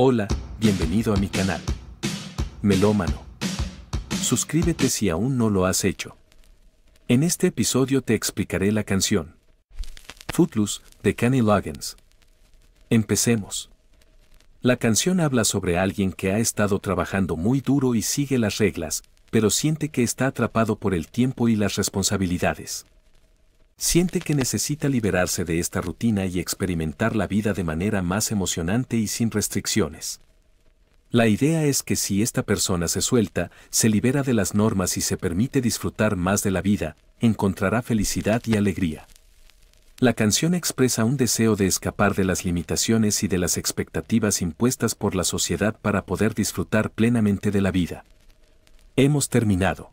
Hola, bienvenido a mi canal. Melómano. Suscríbete si aún no lo has hecho. En este episodio te explicaré la canción. Footloose, de Kenny Loggins. Empecemos. La canción habla sobre alguien que ha estado trabajando muy duro y sigue las reglas, pero siente que está atrapado por el tiempo y las responsabilidades. Siente que necesita liberarse de esta rutina y experimentar la vida de manera más emocionante y sin restricciones. La idea es que si esta persona se suelta, se libera de las normas y se permite disfrutar más de la vida, encontrará felicidad y alegría. La canción expresa un deseo de escapar de las limitaciones y de las expectativas impuestas por la sociedad para poder disfrutar plenamente de la vida. Hemos terminado.